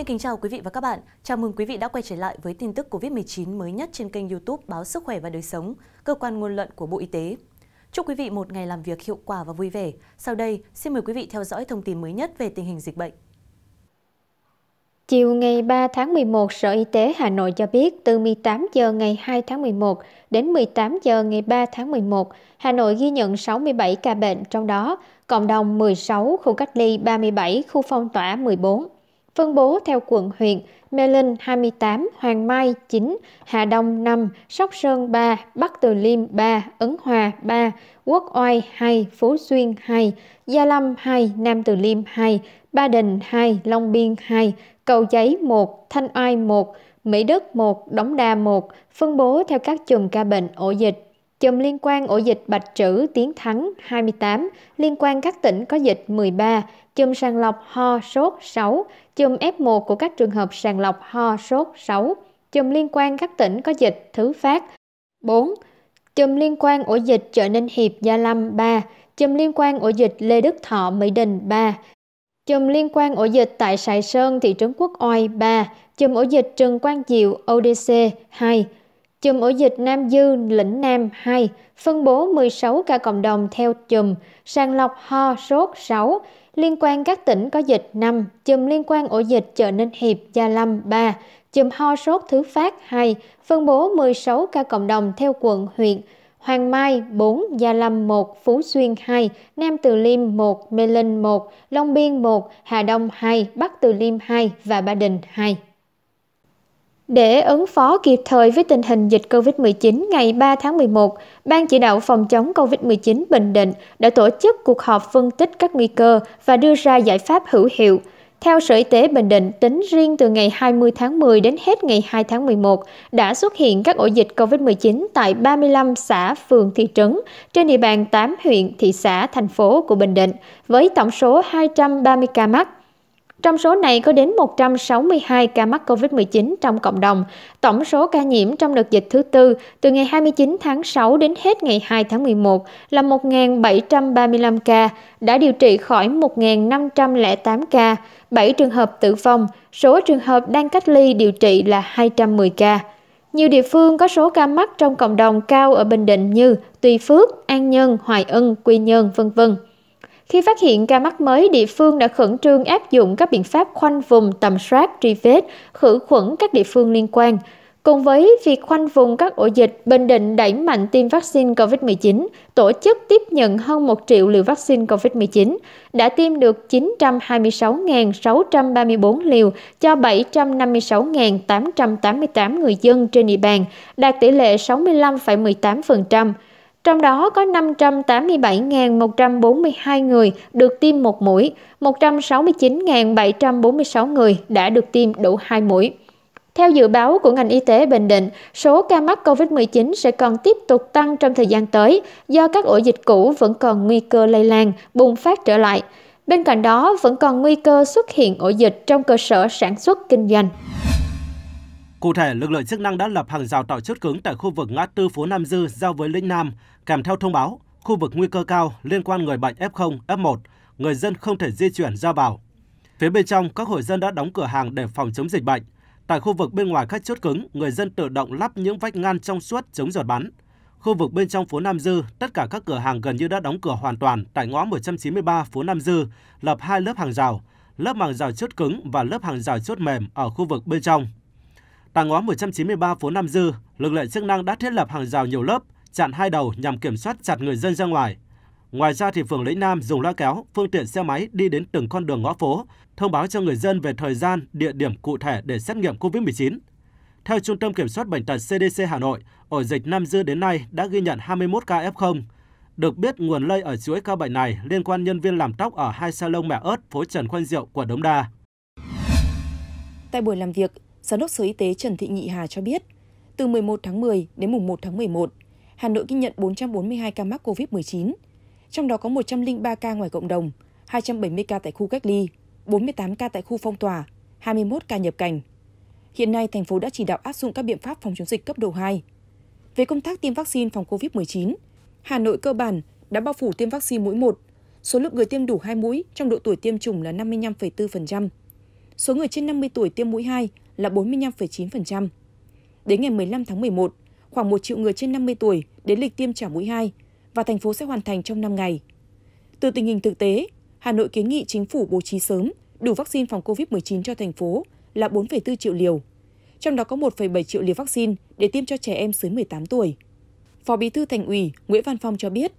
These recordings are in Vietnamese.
Xin kính chào quý vị và các bạn. Chào mừng quý vị đã quay trở lại với tin tức COVID-19 mới nhất trên kênh YouTube Báo Sức khỏe và Đời sống, cơ quan ngôn luận của Bộ Y tế. Chúc quý vị một ngày làm việc hiệu quả và vui vẻ. Sau đây, xin mời quý vị theo dõi thông tin mới nhất về tình hình dịch bệnh. Chiều ngày 3 tháng 11, Sở Y tế Hà Nội cho biết từ 18 giờ ngày 2 tháng 11 đến 18 giờ ngày 3 tháng 11, Hà Nội ghi nhận 67 ca bệnh, trong đó cộng đồng 16, khu cách ly 37, khu phong tỏa 14 phân bố theo quận huyện Mê Linh 28, Hoàng Mai 9, Hà Đông 5, Sóc Sơn 3, Bắc Từ Liêm 3, ấn Hòa 3, Quốc Oai 2, Phú Xuyên 2, Gia Lâm 2, Nam Từ Liêm 2, Ba Đình 2, Long Biên 2, Cầu Giấy 1, Thanh Oai 1, Mỹ Đức 1, Đống Đa 1, phân bố theo các chùm ca bệnh ổ dịch. Chùm liên quan ổ dịch Bạch Trữ Tiến Thắng 28, liên quan các tỉnh có dịch 13, chùm sàng lọc ho sốt 6, chùm F1 của các trường hợp sàng lọc ho sốt 6, chùm liên quan các tỉnh có dịch thứ phát 4, chùm liên quan ổ dịch chợ Ninh Hiệp Gia Lâm 3, chùm liên quan ổ dịch Lê Đức Thọ Mỹ Đình 3, chùm liên quan ổ dịch tại Sài Sơn thị trấn Quốc Oai 3, chùm ổ dịch Trần Quang Diệu ODC 2, chùm ổ dịch Nam Dư, lĩnh Nam 2, phân bố 16 ca cộng đồng theo chùm, sàng lọc ho, sốt 6, liên quan các tỉnh có dịch 5, chùm liên quan ổ dịch chợ Ninh Hiệp, Gia Lâm 3, chùm ho sốt thứ phát 2, phân bố 16 ca cộng đồng theo quận, huyện, Hoàng Mai 4, Gia Lâm 1, Phú Xuyên 2, Nam Từ Liêm 1, Mê Linh 1, Long Biên 1, Hà Đông 2, Bắc Từ Liêm 2 và Ba Đình 2 để ứng phó kịp thời với tình hình dịch covid 19 ngày 3 tháng 11, ban chỉ đạo phòng chống covid 19 bình định đã tổ chức cuộc họp phân tích các nguy cơ và đưa ra giải pháp hữu hiệu theo Sở Y tế Bình Định, tính riêng từ ngày 20 tháng 10 đến hết ngày 2 tháng 11 đã xuất hiện các ổ dịch COVID-19 tại 35 xã, phường, thị trấn trên địa bàn 8 huyện, thị xã, thành phố của Bình Định với tổng số 230 ca mắc. Trong số này có đến 162 ca mắc COVID 19 trong cộng đồng. Tổng số ca nhiễm trong đợt dịch thứ tư từ ngày 29 tháng 6 đến hết ngày 2 tháng 11 là 1.735 ca, đã điều trị khỏi 1.508 ca, 7 trường hợp tử vong, số trường hợp đang cách ly điều trị là 210 ca. Nhiều địa phương có số ca mắc trong cộng đồng cao ở Bình Định như tuy Phước, An Nhân, Hoài Ân, Quy Nhơn, v.v. Khi phát hiện ca mắc mới, địa phương đã khẩn trương áp dụng các biện pháp khoanh vùng tầm soát, truy vết, khử khuẩn các địa phương liên quan. Cùng với việc khoanh vùng các ổ dịch, Bình Định đẩy mạnh tiêm vaccine COVID-19, tổ chức tiếp nhận hơn một triệu liều vaccine COVID-19, đã tiêm được 926.634 liều cho 756.888 người dân trên địa bàn, đạt tỷ lệ 65,18% trong đó có năm trăm tám mươi bảy một trăm bốn mươi hai người được tiêm một mũi một trăm sáu mươi chín bảy trăm bốn mươi sáu người đã được tiêm đủ hai mũi theo dự báo của ngành y tế Bình Định, số ca mắc COVID-19 sẽ còn tiếp tục tăng trong thời gian tới do các ổ dịch cũ vẫn còn nguy cơ lây lan, bùng phát trở lại. Bên cạnh đó, vẫn còn nguy cơ xuất hiện ổ dịch trong cơ sở sản xuất kinh doanh. Cụ thể, lực lượng chức năng đã lập hàng rào tạo chốt cứng tại khu vực ngã tư phố Nam Dư giao với lĩnh Nam, kèm theo thông báo khu vực nguy cơ cao liên quan người bệnh F0, F1, người dân không thể di chuyển ra vào. Phía bên trong, các hội dân đã đóng cửa hàng để phòng chống dịch bệnh. Tại khu vực bên ngoài các chốt cứng, người dân tự động lắp những vách ngăn trong suốt chống giọt bắn. Khu vực bên trong phố Nam Dư, tất cả các cửa hàng gần như đã đóng cửa hoàn toàn tại ngõ 193 phố Nam Dư, lập hai lớp hàng rào, lớp hàng rào chốt cứng và lớp hàng rào chốt mềm ở khu vực bên trong. Tại ngõ 193 phố Nam Dư, lực lượng chức năng đã thiết lập hàng rào nhiều lớp, chặn hai đầu nhằm kiểm soát chặt người dân ra ngoài. Ngoài ra thì phường Lĩnh Nam dùng loa kéo, phương tiện xe máy đi đến từng con đường ngõ phố, thông báo cho người dân về thời gian, địa điểm cụ thể để xét nghiệm COVID-19. Theo Trung tâm Kiểm soát Bệnh tật CDC Hà Nội, ổ dịch Nam Dư đến nay đã ghi nhận 21 ca F0. Được biết, nguồn lây ở chuỗi ca bệnh này liên quan nhân viên làm tóc ở hai salon mẹ ớt phố Trần Khoan Diệu, của Đống Đa. Tại buổi làm việc, Giám đốc Sở Y tế Trần Thị Nhị Hà cho biết, từ 11 tháng 10 đến mùng 1 tháng 11, Hà Nội ghi nhận 442 ca mắc COVID-19, trong đó có 103 ca ngoài cộng đồng, 270 ca tại khu cách ly, 48 ca tại khu phong tỏa, 21 ca nhập cảnh. Hiện nay, thành phố đã chỉ đạo áp dụng các biện pháp phòng chống dịch cấp độ 2. Về công tác tiêm vaccine phòng COVID-19, Hà Nội cơ bản đã bao phủ tiêm vaccine mũi 1, số lượng người tiêm đủ 2 mũi trong độ tuổi tiêm chủng là 55,4%. Số người trên 50 tuổi tiêm mũi 2 là 45,9%. Đến ngày 15 tháng 11, khoảng 1 triệu người trên 50 tuổi đến lịch tiêm trả mũi 2 và thành phố sẽ hoàn thành trong 5 ngày. Từ tình hình thực tế, Hà Nội kiến nghị chính phủ bố trí sớm đủ vaccine phòng COVID-19 cho thành phố là 4,4 triệu liều, trong đó có 1,7 triệu liều vaccine để tiêm cho trẻ em dưới 18 tuổi. Phó Bí thư Thành ủy Nguyễn Văn Phong cho biết,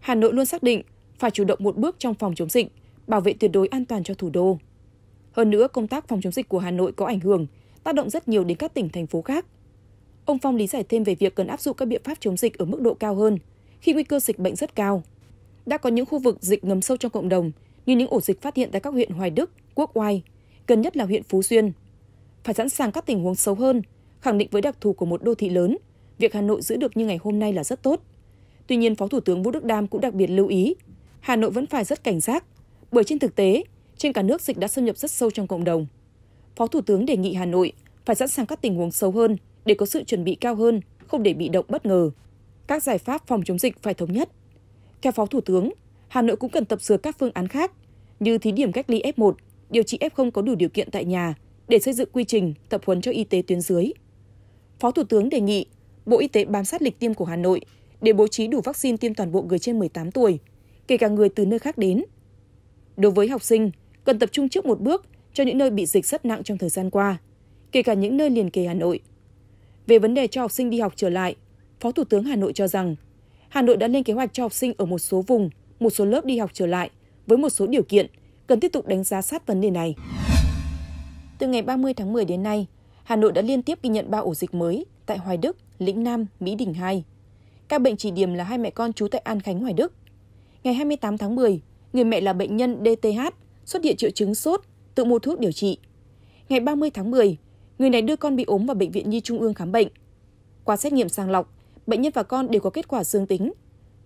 Hà Nội luôn xác định phải chủ động một bước trong phòng chống dịch, bảo vệ tuyệt đối an toàn cho thủ đô. Hơn nữa, công tác phòng chống dịch của Hà Nội có ảnh hưởng tác động rất nhiều đến các tỉnh, thành phố khác. Ông Phong lý giải thêm về việc cần áp dụng các biện pháp chống dịch ở mức độ cao hơn khi nguy cơ dịch bệnh rất cao. Đã có những khu vực dịch ngầm sâu trong cộng đồng như những ổ dịch phát hiện tại các huyện Hoài Đức, Quốc Oai, gần nhất là huyện Phú Xuyên. Phải sẵn sàng các tình huống xấu hơn, khẳng định với đặc thù của một đô thị lớn, việc Hà Nội giữ được như ngày hôm nay là rất tốt. Tuy nhiên, Phó Thủ tướng Vũ Đức Đam cũng đặc biệt lưu ý, Hà Nội vẫn phải rất cảnh giác, bởi trên thực tế, trên cả nước dịch đã xâm nhập rất sâu trong cộng đồng. Phó Thủ tướng đề nghị Hà Nội phải sẵn sàng các tình huống sâu hơn để có sự chuẩn bị cao hơn, không để bị động bất ngờ. Các giải pháp phòng chống dịch phải thống nhất. Theo Phó Thủ tướng, Hà Nội cũng cần tập sửa các phương án khác như thí điểm cách ly F1, điều trị F0 có đủ điều kiện tại nhà để xây dựng quy trình tập huấn cho y tế tuyến dưới. Phó Thủ tướng đề nghị Bộ Y tế bám sát lịch tiêm của Hà Nội để bố trí đủ vaccine tiêm toàn bộ người trên 18 tuổi, kể cả người từ nơi khác đến. Đối với học sinh, cần tập trung trước một bước cho những nơi bị dịch rất nặng trong thời gian qua, kể cả những nơi liền kề Hà Nội. Về vấn đề cho học sinh đi học trở lại, Phó Thủ tướng Hà Nội cho rằng Hà Nội đã lên kế hoạch cho học sinh ở một số vùng, một số lớp đi học trở lại với một số điều kiện, cần tiếp tục đánh giá sát vấn đề này. Từ ngày 30 tháng 10 đến nay, Hà Nội đã liên tiếp ghi nhận 3 ổ dịch mới tại Hoài Đức, Lĩnh Nam, Mỹ Đình 2. Các bệnh chỉ điểm là hai mẹ con trú tại An Khánh, Hoài Đức. Ngày 28 tháng 10, người mẹ là bệnh nhân DTH xuất hiện triệu chứng sốt, tự mua thuốc điều trị. Ngày 30 tháng 10, người này đưa con bị ốm vào Bệnh viện Nhi Trung ương khám bệnh. Qua xét nghiệm sàng lọc, bệnh nhân và con đều có kết quả dương tính.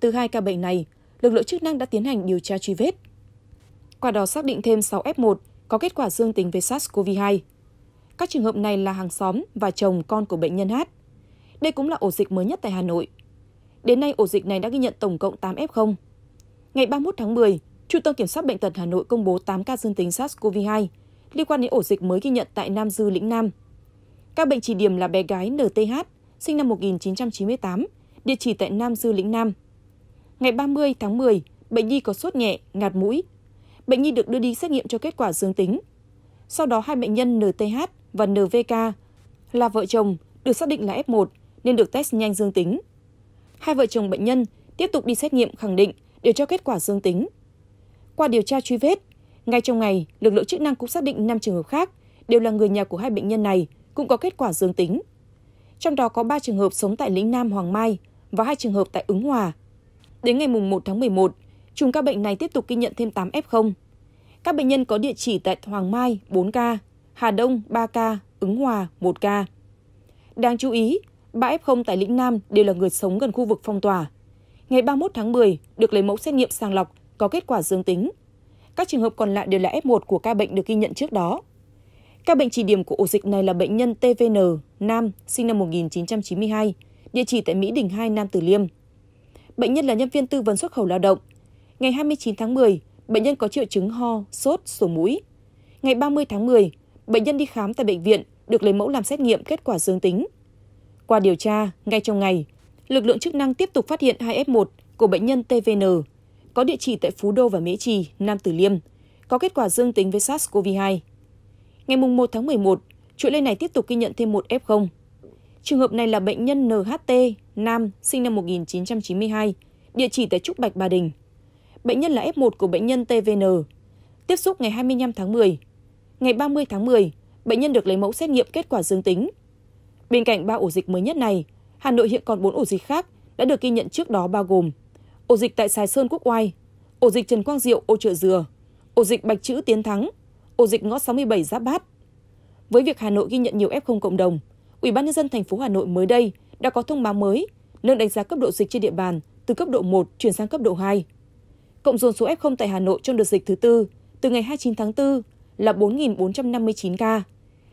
Từ hai ca bệnh này, lực lượng chức năng đã tiến hành điều tra truy vết. Qua đó xác định thêm 6 F1 có kết quả dương tính với SARS-CoV-2. Các trường hợp này là hàng xóm và chồng con của bệnh nhân Hát. Đây cũng là ổ dịch mới nhất tại Hà Nội. Đến nay, ổ dịch này đã ghi nhận tổng cộng 8 F0. Ngày 31 tháng 10, Trung tâm Kiểm soát Bệnh tật Hà Nội công bố 8 ca dương tính SARS-CoV-2 liên quan đến ổ dịch mới ghi nhận tại Nam Dư, Lĩnh Nam. Các bệnh chỉ điểm là bé gái NTH, sinh năm 1998, địa chỉ tại Nam Dư, Lĩnh Nam. Ngày 30 tháng 10, bệnh nhi có sốt nhẹ, ngạt mũi. Bệnh nhi được đưa đi xét nghiệm cho kết quả dương tính. Sau đó hai bệnh nhân NTH và NVK là vợ chồng được xác định là F1 nên được test nhanh dương tính. Hai vợ chồng bệnh nhân tiếp tục đi xét nghiệm khẳng định đều cho kết quả dương tính. Qua điều tra truy vết, ngay trong ngày, lực lượng chức năng cũng xác định 5 trường hợp khác đều là người nhà của hai bệnh nhân này cũng có kết quả dương tính. Trong đó có 3 trường hợp sống tại lĩnh Nam Hoàng Mai và hai trường hợp tại Ứng Hòa. Đến ngày 1 tháng 11, chùm ca bệnh này tiếp tục ghi nhận thêm 8 F0. Các bệnh nhân có địa chỉ tại Hoàng Mai 4 ca, Hà Đông 3 ca, Ứng Hòa 1 ca. Đáng chú ý, 3 F0 tại lĩnh Nam đều là người sống gần khu vực phong tỏa. Ngày 31 tháng 10, được lấy mẫu xét nghiệm sàng lọc có kết quả dương tính. Các trường hợp còn lại đều là F1 của ca bệnh được ghi nhận trước đó. Các bệnh chỉ điểm của ổ dịch này là bệnh nhân TVN, nam, sinh năm 1992, địa chỉ tại Mỹ Đình 2, Nam Từ Liêm. Bệnh nhân là nhân viên tư vấn xuất khẩu lao động. Ngày 29 tháng 10, bệnh nhân có triệu chứng ho, sốt, sổ mũi. Ngày 30 tháng 10, bệnh nhân đi khám tại bệnh viện, được lấy mẫu làm xét nghiệm kết quả dương tính. Qua điều tra, ngay trong ngày, lực lượng chức năng tiếp tục phát hiện 2F1 của bệnh nhân TVN có địa chỉ tại Phú Đô và Mễ Trì, Nam Tử Liêm, có kết quả dương tính với SARS-CoV-2. Ngày 1 tháng 11, chuỗi lây này tiếp tục ghi nhận thêm một F0. Trường hợp này là bệnh nhân NHT, nam, sinh năm 1992, địa chỉ tại Trúc Bạch Ba Đình. Bệnh nhân là F1 của bệnh nhân TVN, tiếp xúc ngày 25 tháng 10. Ngày 30 tháng 10, bệnh nhân được lấy mẫu xét nghiệm kết quả dương tính. Bên cạnh ba ổ dịch mới nhất này, Hà Nội hiện còn 4 ổ dịch khác đã được ghi nhận trước đó bao gồm ổ dịch tại sài sơn quốc oai ổ dịch trần quang diệu ô trợ dừa ổ dịch bạch chữ tiến thắng ổ dịch ngõ 67 giáp bát với việc hà nội ghi nhận nhiều f cộng đồng Ủy ban Nhân dân Thành phố hà nội mới đây đã có thông báo mới nâng đánh giá cấp độ dịch trên địa bàn từ cấp độ 1 chuyển sang cấp độ 2. Cộng dồn số F0 tại Hà Nội trong đợt dịch thứ tư từ ngày 29 tháng 4 là 4.459 ca.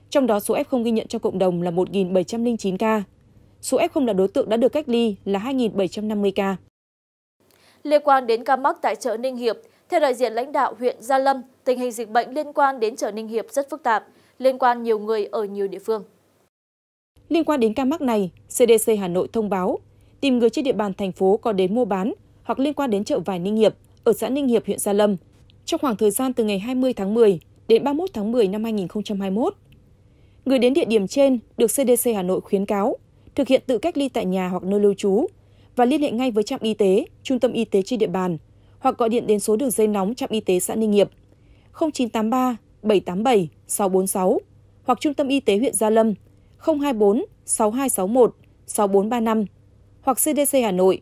Trong đó số F0 ghi nhận cho cộng đồng là 1.709 ca. Số F0 là đối tượng đã được cách ly là 2.750 ca. Liên quan đến ca mắc tại chợ Ninh Hiệp, theo đại diện lãnh đạo huyện Gia Lâm, tình hình dịch bệnh liên quan đến chợ Ninh Hiệp rất phức tạp, liên quan nhiều người ở nhiều địa phương. Liên quan đến ca mắc này, CDC Hà Nội thông báo tìm người trên địa bàn thành phố có đến mua bán hoặc liên quan đến chợ vải Ninh Hiệp ở xã Ninh Hiệp, huyện Gia Lâm trong khoảng thời gian từ ngày 20 tháng 10 đến 31 tháng 10 năm 2021. Người đến địa điểm trên được CDC Hà Nội khuyến cáo thực hiện tự cách ly tại nhà hoặc nơi lưu trú và liên hệ ngay với trạm y tế, trung tâm y tế trên địa bàn hoặc gọi điện đến số đường dây nóng trạm y tế xã Ninh Nghiệp 0983 787 646 hoặc trung tâm y tế huyện Gia Lâm 024 6261 6435 hoặc CDC Hà Nội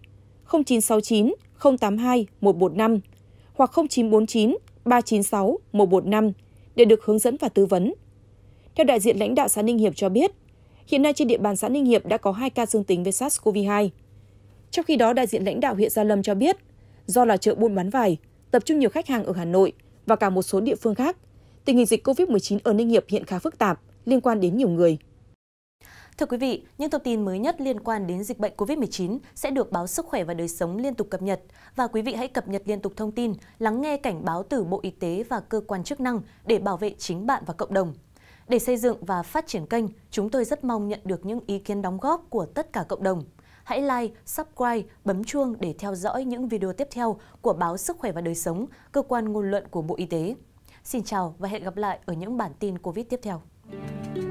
0969 082 145 hoặc 0949 396 145 để được hướng dẫn và tư vấn. Theo đại diện lãnh đạo xã Ninh Hiệp cho biết, hiện nay trên địa bàn xã Ninh Hiệp đã có 2 ca dương tính với SARS-CoV-2. Trong khi đó, đại diện lãnh đạo huyện Gia Lâm cho biết, do là chợ buôn bán vải, tập trung nhiều khách hàng ở Hà Nội và cả một số địa phương khác, tình hình dịch COVID-19 ở Ninh Hiệp hiện khá phức tạp, liên quan đến nhiều người. Thưa quý vị, những thông tin mới nhất liên quan đến dịch bệnh COVID-19 sẽ được báo Sức khỏe và Đời sống liên tục cập nhật. Và quý vị hãy cập nhật liên tục thông tin, lắng nghe cảnh báo từ Bộ Y tế và cơ quan chức năng để bảo vệ chính bạn và cộng đồng. Để xây dựng và phát triển kênh, chúng tôi rất mong nhận được những ý kiến đóng góp của tất cả cộng đồng. Hãy like, subscribe, bấm chuông để theo dõi những video tiếp theo của báo Sức khỏe và đời sống, cơ quan ngôn luận của Bộ Y tế. Xin chào và hẹn gặp lại ở những bản tin COVID tiếp theo.